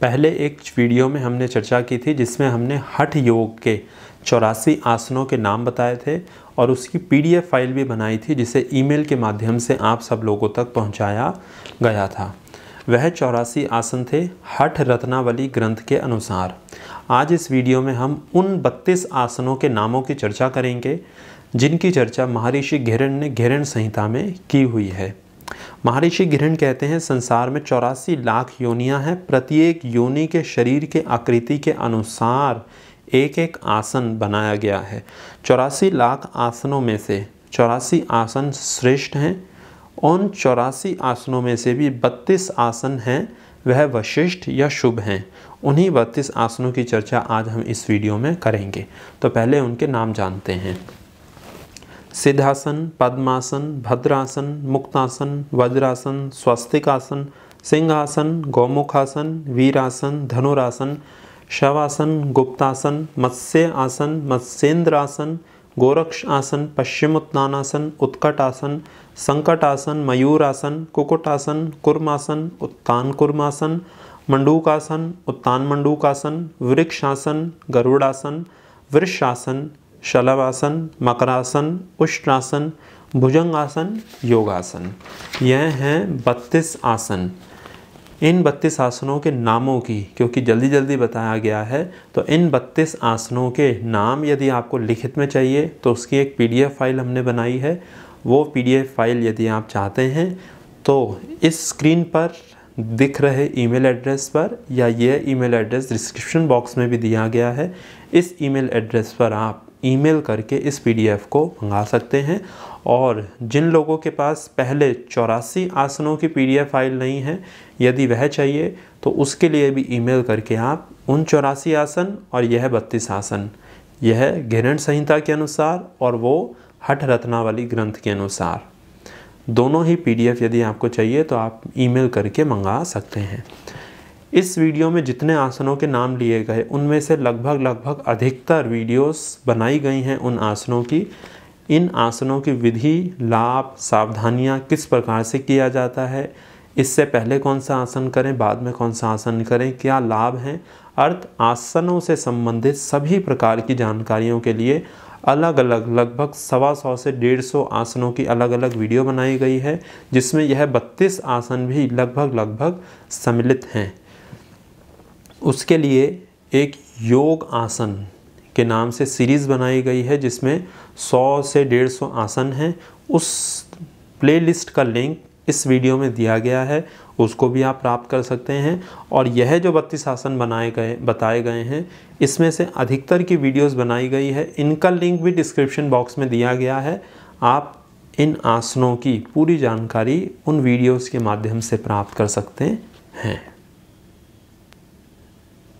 पहले एक वीडियो में हमने चर्चा की थी जिसमें हमने हठ योग के चौरासी आसनों के नाम बताए थे और उसकी पीडीएफ फाइल भी बनाई थी जिसे ईमेल के माध्यम से आप सब लोगों तक पहुंचाया गया था वह चौरासी आसन थे हठ रत्नावली ग्रंथ के अनुसार आज इस वीडियो में हम उन 32 आसनों के नामों की चर्चा करेंगे जिनकी चर्चा महर्षि घेरण ने घेरण संहिता में की हुई है महर्षि गृहण कहते हैं संसार में चौरासी लाख योनियां हैं प्रत्येक योनि के शरीर के आकृति के अनुसार एक एक आसन बनाया गया है चौरासी लाख आसनों में से चौरासी आसन श्रेष्ठ हैं उन चौरासी आसनों में से भी बत्तीस आसन हैं वह वशिष्ठ या शुभ हैं उन्हीं बत्तीस आसनों की चर्चा आज हम इस वीडियो में करेंगे तो पहले उनके नाम जानते हैं सिद्धासन पद्मासन भद्रासन मुक्तासन वज्रासन स्वस्तिकासन सिंहासन गौमुखासन वीरासन धनुरासन शवासन गुप्तासन मत्स्य आसन मत्स्येंद्रासन गोरक्ष आसन पश्चिम उत्तानासन उत्कटासन संकटासन मयूरासन कुकुटासन कुर्मासन उत्तान कुर्मासन मंडूकासन उत्तान मंडूकासन वृक्षासन गरुड़ासन वृषासन शलभासन मकरासन उष्ट्रासन भुजंगासन योगासन यह हैं बत्तीस आसन इन बत्तीस आसनों के नामों की क्योंकि जल्दी जल्दी बताया गया है तो इन बत्तीस आसनों के नाम यदि आपको लिखित में चाहिए तो उसकी एक पीडीएफ फाइल हमने बनाई है वो पीडीएफ फाइल यदि आप चाहते हैं तो इस स्क्रीन पर दिख रहे ईमेल एड्रेस पर या यह ईमेल एड्रेस डिस्क्रिप्शन बॉक्स में भी दिया गया है इस ईमेल एड्रेस पर आप ईमेल करके इस पीडीएफ को मंगा सकते हैं और जिन लोगों के पास पहले चौरासी आसनों की पीडीएफ फाइल नहीं है यदि वह चाहिए तो उसके लिए भी ईमेल करके आप उन चौरासी आसन और यह बत्तीस आसन यह घिरण संहिता के अनुसार और वो हठ रत्नावली ग्रंथ के अनुसार दोनों ही पीडीएफ यदि आपको चाहिए तो आप ईमेल करके मंगा सकते हैं इस वीडियो में जितने आसनों के नाम लिए गए उनमें से लगभग लगभग अधिकतर वीडियोस बनाई गई हैं उन आसनों की इन आसनों की विधि लाभ सावधानियाँ किस प्रकार से किया जाता है इससे पहले कौन सा आसन करें बाद में कौन सा आसन करें क्या लाभ हैं अर्थ आसनों से संबंधित सभी प्रकार की जानकारियों के लिए अलग अलग लगभग सवा सौ से डेढ़ सौ आसनों की अलग अलग वीडियो बनाई गई है जिसमें यह बत्तीस आसन भी लगभग लगभग सम्मिलित हैं उसके लिए एक योग आसन के नाम से सीरीज़ बनाई गई है जिसमें 100 से 150 आसन हैं उस प्लेलिस्ट का लिंक इस वीडियो में दिया गया है उसको भी आप प्राप्त कर सकते हैं और यह जो बत्तीस आसन बनाए गए बताए गए हैं इसमें से अधिकतर की वीडियोस बनाई गई है इनका लिंक भी डिस्क्रिप्शन बॉक्स में दिया गया है आप इन आसनों की पूरी जानकारी उन वीडियोस के माध्यम से प्राप्त कर सकते हैं